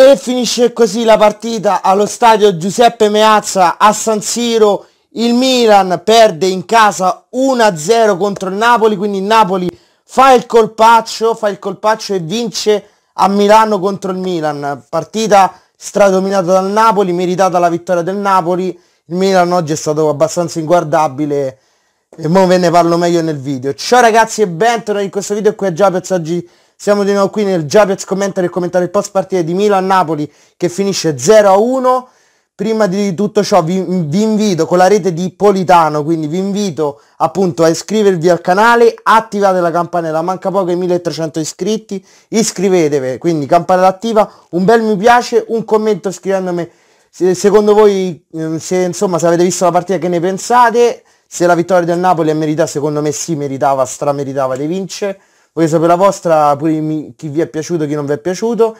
E finisce così la partita allo stadio Giuseppe Meazza a San Siro. Il Milan perde in casa 1-0 contro il Napoli, quindi il Napoli fa il colpaccio, fa il colpaccio e vince a Milano contro il Milan. Partita stradominata dal Napoli, meritata la vittoria del Napoli. Il Milan oggi è stato abbastanza inguardabile e ora ve ne parlo meglio nel video. Ciao ragazzi e bentornati in questo video qui a Giappiazza oggi siamo di nuovo qui nel Giappiaz commenta e commentare il post partita di Milan-Napoli che finisce 0-1. Prima di tutto ciò vi, vi, invito con la rete di Politano, quindi vi invito appunto a iscrivervi al canale, attivate la campanella, manca poco i 1300 iscritti, iscrivetevi, quindi campanella attiva, un bel mi piace, un commento scrivendomi se, secondo voi, ehm, se, insomma, se avete visto la partita che ne pensate, se la vittoria del Napoli è meritata, secondo me sì, meritava, strameritava di vincere voglio sapere la vostra, pure chi vi è piaciuto, chi non vi è piaciuto.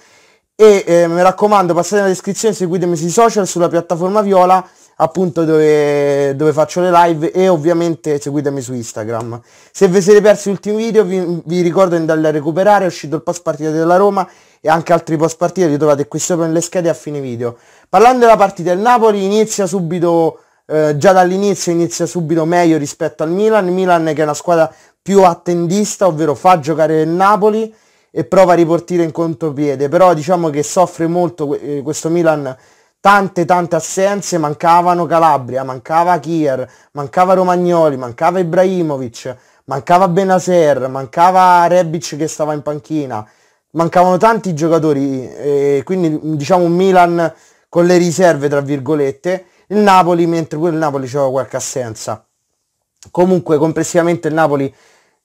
E eh, mi raccomando, passate nella descrizione, seguitemi sui social, sulla piattaforma viola, appunto dove, dove, faccio le live e ovviamente seguitemi su Instagram. Se vi siete persi gli ultimi video vi, vi ricordo di andare a recuperare, è uscito il post partita della Roma e anche altri post partita, li trovate qui sopra nelle schede a fine video. Parlando della partita, il Napoli inizia subito, eh, già dall'inizio inizia subito meglio rispetto al Milan, Milan che è una squadra più attendista, ovvero fa giocare il Napoli e prova a riportare in contropiede, però diciamo che soffre molto eh, questo Milan tante tante assenze, mancavano Calabria, mancava Kier, mancava Romagnoli, mancava Ibrahimovic, mancava Benaser, mancava Rebic che stava in panchina, mancavano tanti giocatori, eh, quindi diciamo un Milan con le riserve tra virgolette, il Napoli mentre quello il Napoli aveva qualche assenza. Comunque complessivamente il Napoli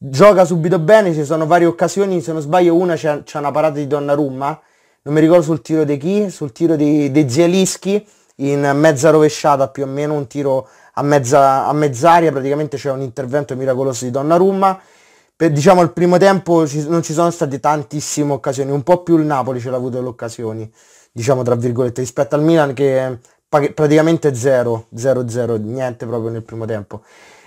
gioca subito bene, ci sono varie occasioni, se non sbaglio una c'è, c'è una parata di Donnarumma, non mi ricordo sul tiro di chi, sul tiro di, di Zielischi in mezza rovesciata più o meno, un tiro a, mezza, a mezz'aria, praticamente c'è un intervento miracoloso di Donnarumma. Per, diciamo al primo tempo ci, non ci sono state tantissime occasioni, un po' più il Napoli ce l'ha avuto le occasioni, diciamo tra virgolette, rispetto al Milan che eh, praticamente 0, 0-0, niente proprio nel primo tempo.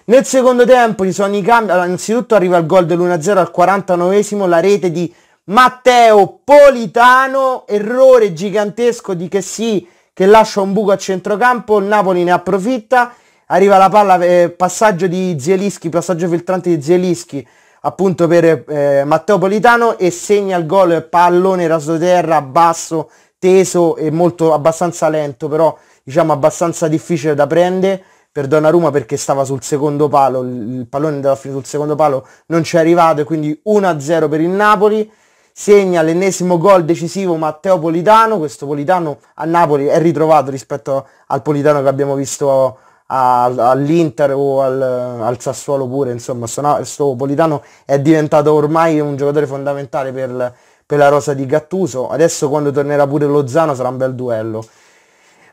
Nel secondo tempo i suoni cambiano, innanzitutto arriva il gol dell'1-0 al 49esimo, la rete di Matteo Politano, errore gigantesco di che sì, che lascia un buco a centrocampo, il Napoli ne approfitta, arriva la palla, eh, passaggio di Zielischi, passaggio filtrante di Zielischi appunto per eh, Matteo Politano e segna il gol pallone raso terra, basso, teso e molto abbastanza lento, però diciamo abbastanza difficile da prendere per Donnarumma perché stava sul secondo palo, il pallone andava a finire sul secondo palo, non ci è arrivato e quindi 1-0 per il Napoli. Segna l'ennesimo gol decisivo Matteo Politano, questo Politano a Napoli è ritrovato rispetto al Politano che abbiamo visto all'Inter o al, al, Sassuolo pure, insomma, questo Politano è diventato ormai un giocatore fondamentale per, per la rosa di Gattuso, adesso quando tornerà pure Lozano sarà un bel duello.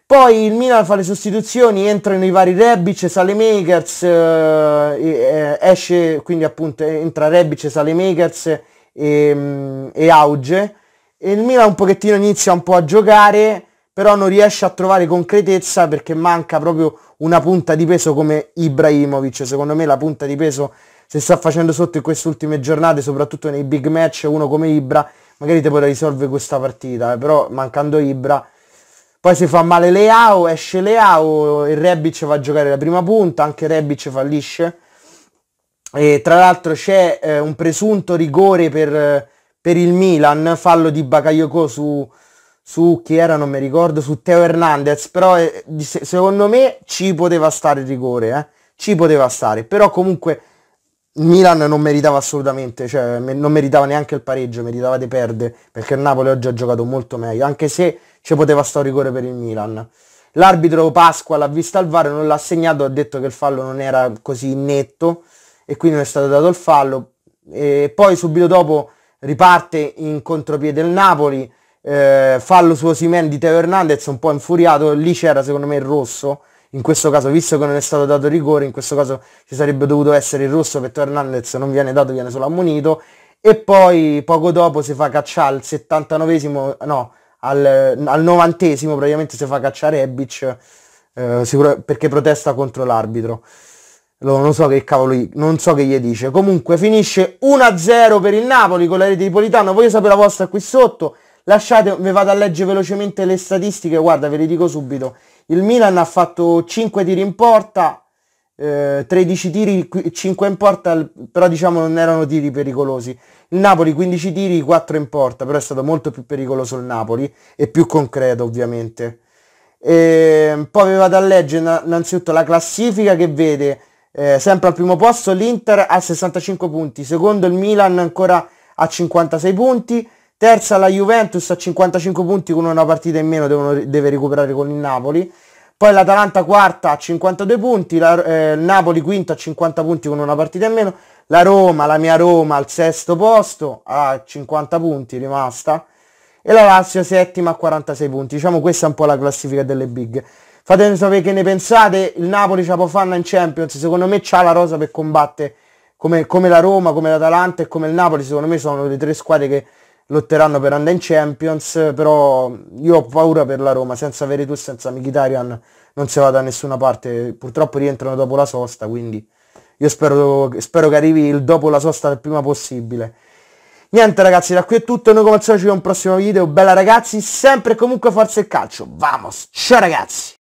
Poi il Milan fa le sostituzioni, entrano i vari Rebic, Salemakers, eh, eh esce quindi appunto entra Rebic, Salemakers e, mm, e Auge. E il Milan un pochettino inizia un po' a giocare, però non riesce a trovare concretezza perché manca proprio una punta di peso come Ibrahimovic. Secondo me la punta di peso se sta facendo sotto in queste ultime giornate, soprattutto nei big match, uno come Ibra, magari te potrà risolve questa partita, eh. però mancando Ibra poi si fa male Leao, esce Leao, il Rebic va a giocare la prima punta, anche Rebic fallisce. E tra l'altro c'è eh, un presunto rigore per, per, il Milan, fallo di Bakayoko su, su chi era, non mi ricordo, su Teo Hernandez, però eh, secondo me ci poteva stare il rigore, eh? ci poteva stare, però comunque Milan non meritava assolutamente, cioè non meritava neanche il pareggio, meritava di perdere, perché il Napoli oggi ha giocato molto meglio, anche se ci poteva stare rigore per il Milan. L'arbitro Pasqua l'ha vista al VAR, non l'ha segnato, ha detto che il fallo non era così netto e quindi non è stato dato il fallo. E poi subito dopo riparte in contropiede il Napoli, eh, fallo su Osimen di Teo Hernandez, un po' infuriato, lì c'era secondo me il rosso, in questo caso, visto che non è stato dato rigore, in questo caso ci sarebbe dovuto essere il rosso perché Hernandez non viene dato, viene solo ammonito. E poi poco dopo si fa cacciare al 79esimo, no, al, al 90esimo praticamente si fa cacciare Rebic eh, sicuro, perché protesta contro l'arbitro. Lo, non so che cavolo, non so che gli dice. Comunque finisce 1-0 per il Napoli con la rete di Politano. Voglio sapere la vostra qui sotto. Lasciate, vi vado a leggere velocemente le statistiche, guarda, ve le dico subito. Il Milan ha fatto 5 tiri in porta, eh, 13 tiri, 5 in porta, però diciamo non erano tiri pericolosi. Il Napoli 15 tiri, 4 in porta, però è stato molto più pericoloso il Napoli e più concreto ovviamente. E ehm, poi aveva da leggere innanzitutto la classifica che vede eh, sempre al primo posto l'Inter a 65 punti, secondo il Milan ancora a 56 punti, Terza la Juventus a 55 punti con una partita in meno devono, deve recuperare con il Napoli. Poi l'Atalanta quarta a 52 punti, la, eh, Napoli quinta a 50 punti con una partita in meno, la Roma, la mia Roma al sesto posto a 50 punti rimasta e la Lazio settima a 46 punti. Diciamo questa è un po' la classifica delle big. Fatemi sapere che ne pensate, il Napoli ce la può farla in Champions, secondo me c'ha la rosa per combattere come, come la Roma, come l'Atalanta e come il Napoli, secondo me sono le tre squadre che lotteranno per andare in Champions, però io ho paura per la Roma, senza Veretout, senza Mkhitaryan non si va da nessuna parte, purtroppo rientrano dopo la sosta, quindi io spero, spero che arrivi il dopo la sosta il prima possibile. Niente ragazzi, da qui è tutto, noi come al solito ci vediamo in un prossimo video, bella ragazzi, sempre e comunque forza il calcio, vamos, ciao ragazzi!